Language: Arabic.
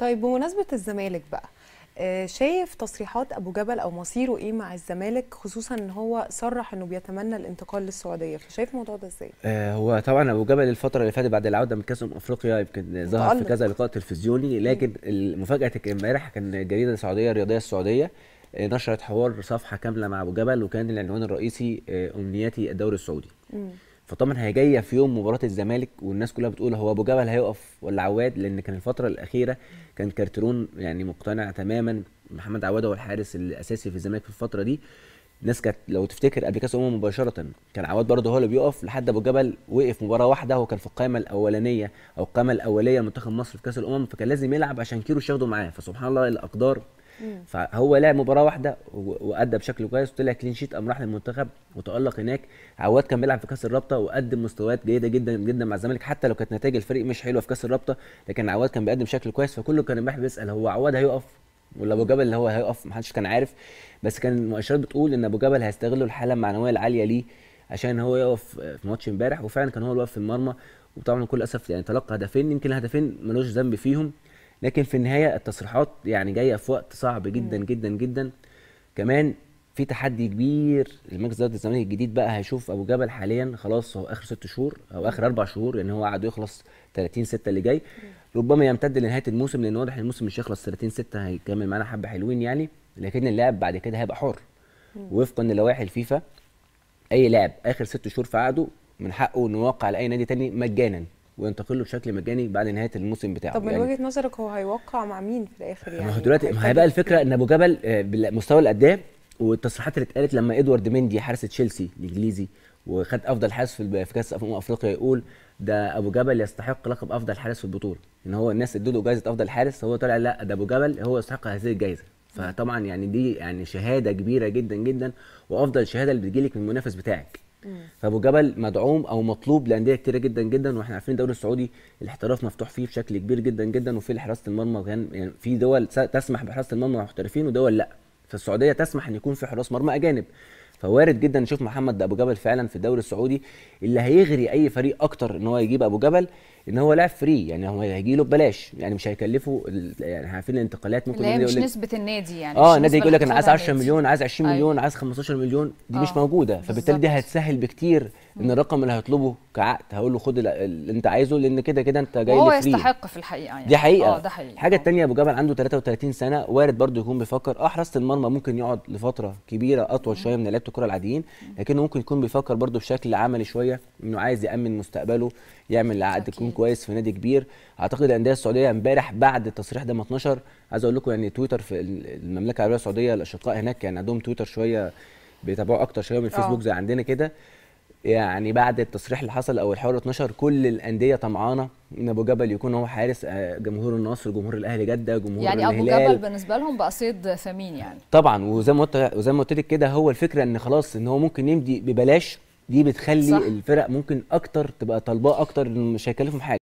طيب بمناسبه الزمالك بقى آه، شايف تصريحات ابو جبل او مصيره ايه مع الزمالك خصوصا ان هو صرح انه بيتمنى الانتقال للسعوديه فشايف الموضوع ده ازاي آه، هو طبعا ابو جبل الفتره اللي فاتت بعد العوده من كاس افريقيا يمكن ظهر في كذا لقاء تلفزيوني لكن مفاجاه امبارح كان الجريده السعوديه الرياضيه السعوديه آه، نشرت حوار صفحه كامله مع ابو جبل وكان العنوان الرئيسي امنياتي الدوري السعودي م. فطبعا هي جايه في يوم مباراه الزمالك والناس كلها بتقول هو ابو جبل هيقف ولا عواد لان كان الفتره الاخيره كان كارترون يعني مقتنع تماما محمد عواد هو الحارس الاساسي في الزمالك في الفتره دي الناس كانت لو تفتكر قبل كاس الامم مباشره كان عواد برضه هو اللي بيقف لحد ابو جبل وقف مباراه واحده هو كان في القائمه الاولانيه او القائمه الاوليه لمنتخب مصر في كاس الامم فكان لازم يلعب عشان كيروش ياخده معاه فسبحان الله الاقدار فهو لعب مباراه واحده وادى بشكل كويس وطلع كلين شيت قام راح للمنتخب وتالق هناك عواد كان بيلعب في كاس الرابطه وقدم مستويات جيده جدا جدا مع الزمالك حتى لو كانت نتائج الفريق مش حلوه في كاس الرابطه لكن عواد كان بيقدم بشكل كويس فكله كان امبارح بيسال هو عواد هيقف ولا ابو جبل اللي هو هيقف محدش كان عارف بس كان المؤشرات بتقول ان ابو جبل هيستغلوا الحاله المعنويه العاليه ليه عشان هو يقف في ماتش امبارح وفعلا كان هو اللي واقف في المرمى وطبعا كل اسف يعني تلقى هدفين يمكن الهدفين ملوش ذنب فيهم لكن في النهايه التصريحات يعني جايه في وقت صعب جدا مم. جدا جدا كمان في تحدي كبير لمجلس اداره الزمالك الجديد بقى هيشوف ابو جبل حاليا خلاص هو اخر ست شهور او اخر اربع شهور لان يعني هو قعد يخلص 30 6 اللي جاي ربما يمتد لنهايه الموسم لان واضح الموسم مش هيخلص 30 6 هيكمل معانا حبه حلوين يعني لكن اللاعب بعد كده هيبقى حر وفقا للوائح الفيفا اي لاعب اخر ست شهور في عقده من حقه انه يوقع لاي نادي تاني مجانا وينتقل له بشكل مجاني بعد نهايه الموسم بتاعه طب من يعني وجهه نظرك هو هيوقع مع مين في الاخر يعني ما هو دلوقتي ما هي بقى الفكره ان ابو جبل آه، بالمستوى الاداء والتصريحات اللي اتقالت لما ادوارد مندي حارس تشيلسي الانجليزي وخد افضل حارس في كاس امم افريقيا يقول ده ابو جبل يستحق لقب افضل حارس في البطوله ان هو الناس ادوا له جائزه افضل حارس هو طلع لا ده ابو جبل هو يستحق هذه الجائزه فطبعا يعني دي يعني شهاده كبيره جدا جدا وافضل شهاده اللي بتجيلك من المنافس بتاعك فابو جبل مدعوم او مطلوب لانديه كتيره جدا جدا واحنا عارفين الدوري السعودي الاحتراف مفتوح فيه بشكل كبير جدا جدا وفي حراسه المرمى يعني في دول تسمح بحراسه المرمى محترفين ودول لا فالسعوديه تسمح ان يكون في حراس مرمى اجانب فوارد جدا نشوف محمد ابو جبل فعلا في الدوري السعودي اللي هيغري اي فريق اكتر ان هو يجيب ابو جبل ان هو لاعب فري يعني هو هيجي له ببلاش يعني مش هيكلفه يعني احنا عارفين الانتقالات ممكن لا مش نسبه النادي يعني اه النادي يقول لك انا عايز 10 مليون عايز 20 مليون أيوة. عايز 15 مليون دي مش آه، موجوده فبالتالي دي هتسهل بكتير ان الرقم اللي هيطلبه كعقد هقول له خد اللي انت عايزه لان كده كده انت جاي هو يستحق في الحقيقه يعني دي حقيقه اه ده حقيقه الحاجه الثانيه آه. ابو جبل عنده 33 سنه وارد برضه يكون بيفكر اه حراسه المرمى ممكن يقعد لفتره كبيره اطول شويه من لعيبه الكره العاديين لكنه ممكن يكون بيفكر برضه بشكل عملي شويه انه عايز يامن مستقبله يعمل عقد يكون كويس في نادي كبير اعتقد الانديه السعوديه امبارح بعد التصريح ده ما اتنشر عايز اقول لكم يعني تويتر في المملكه العربيه السعوديه الاشقاء هناك يعني عندهم تويتر شويه بيتابعوا اكتر شويه من آه. الفيسبوك زي عندنا كده يعني بعد التصريح اللي حصل او الحوار 12 كل الانديه طمعانه ان ابو جبل يكون هو حارس آه، جمهور النصر جمهور الاهلي جده جمهور يعني الهلال يعني ابو جبل بالنسبه لهم بقى صيد ثمين يعني طبعا وزي ما وزي ما قلت لك كده هو الفكره ان خلاص ان هو ممكن يمضي ببلاش دي بتخلي صح. الفرق ممكن اكتر تبقى طالباه اكتر مش هيكلفهم حاجه